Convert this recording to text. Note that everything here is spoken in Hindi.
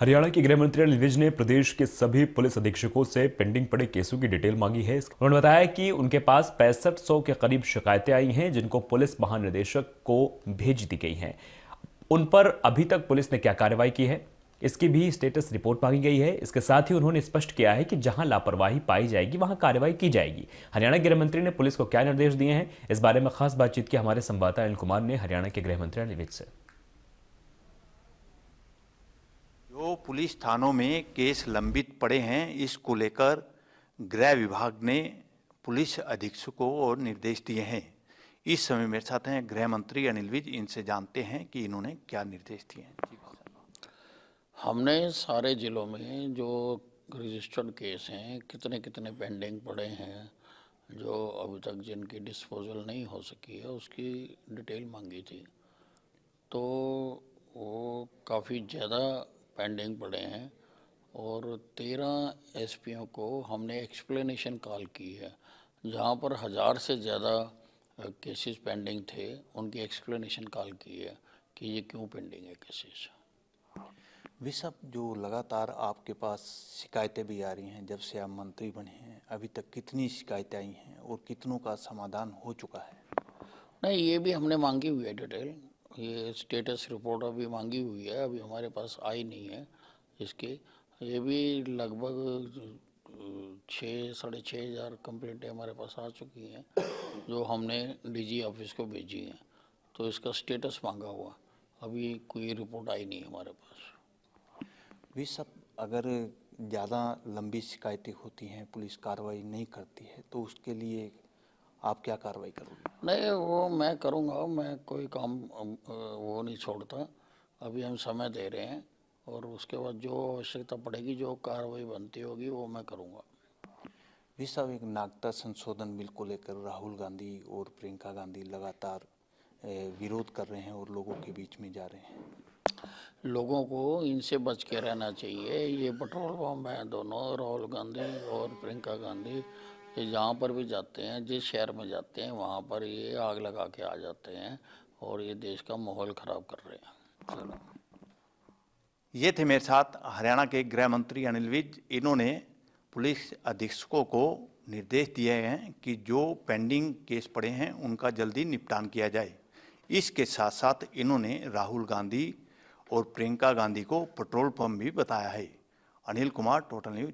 हरियाणा के गृह मंत्री अनिल विज ने प्रदेश के सभी पुलिस अधीक्षकों से पेंडिंग पड़े केसों की डिटेल मांगी है उन्होंने बताया कि उनके पास पैंसठ सौ के करीब शिकायतें आई हैं जिनको पुलिस महानिदेशक को भेज दी गई हैं उन पर अभी तक पुलिस ने क्या कार्रवाई की है इसकी भी स्टेटस रिपोर्ट मांगी गई है इसके साथ ही उन्होंने स्पष्ट किया है कि जहां लापरवाही पाई जाएगी वहां कार्रवाई की जाएगी हरियाणा गृह मंत्री ने पुलिस को क्या निर्देश दिए हैं इस बारे में खास बातचीत की हमारे संवाददाता अनिल कुमार ने हरियाणा के गृह मंत्री अनिल विज से जो पुलिस थानों में केस लंबित पड़े हैं इसको लेकर गृह विभाग ने पुलिस अधीक्षकों को निर्देश दिए हैं इस समय मेरे साथ हैं गृह मंत्री अनिल विज इनसे जानते हैं कि इन्होंने क्या निर्देश दिए हैं हमने सारे ज़िलों में जो रजिस्टर्ड केस हैं कितने कितने पेंडिंग पड़े हैं जो अभी तक जिनकी डिस्पोजल नहीं हो सकी है उसकी डिटेल मांगी थी तो वो काफ़ी ज़्यादा पेंडिंग पड़े हैं और तेरह एस को हमने एक्सप्लेनेशन कॉल की है जहाँ पर हज़ार से ज़्यादा केसेस पेंडिंग थे उनकी एक्सप्लेनेशन कॉल की है कि ये क्यों पेंडिंग है केसेस सब जो लगातार आपके पास शिकायतें भी आ रही हैं जब से आप मंत्री बने हैं अभी तक कितनी शिकायतें आई हैं और कितनों का समाधान हो चुका है नहीं ये भी हमने मांगी हुई है डिटेल ये स्टेटस रिपोर्ट अभी मांगी हुई है अभी हमारे पास आई नहीं है इसके ये भी लगभग छः साढ़े छः हज़ार कंप्लेंटें हमारे पास आ चुकी हैं जो हमने डीजी ऑफिस को भेजी हैं तो इसका स्टेटस मांगा हुआ अभी कोई रिपोर्ट आई नहीं हमारे पास भी सब अगर ज़्यादा लंबी शिकायतें होती हैं पुलिस कार्रवाई नहीं करती है तो उसके लिए आप क्या कार्रवाई करोगे नहीं वो मैं करूँगा मैं कोई काम वो नहीं छोड़ता अभी हम समय दे रहे हैं और उसके बाद जो आवश्यकता पड़ेगी जो कार्रवाई बनती होगी वो मैं करूँगा भी साहब एक नागरिकता संशोधन बिल को लेकर राहुल गांधी और प्रियंका गांधी लगातार विरोध कर रहे हैं और लोगों के बीच में जा रहे हैं लोगों को इनसे बच के रहना चाहिए ये पेट्रोल पम्प हैं दोनों राहुल गांधी और प्रियंका गांधी ये जहाँ पर भी जाते हैं जिस शहर में जाते हैं वहाँ पर ये आग लगा के आ जाते हैं और ये देश का माहौल खराब कर रहे हैं चलो ये थे मेरे साथ हरियाणा के गृह मंत्री अनिल विज इन्होंने पुलिस अधीक्षकों को निर्देश दिए हैं कि जो पेंडिंग केस पड़े हैं उनका जल्दी निपटान किया जाए इसके साथ साथ इन्होंने राहुल गांधी और प्रियंका गांधी को पेट्रोल पंप भी बताया है अनिल कुमार टोटल न्यूज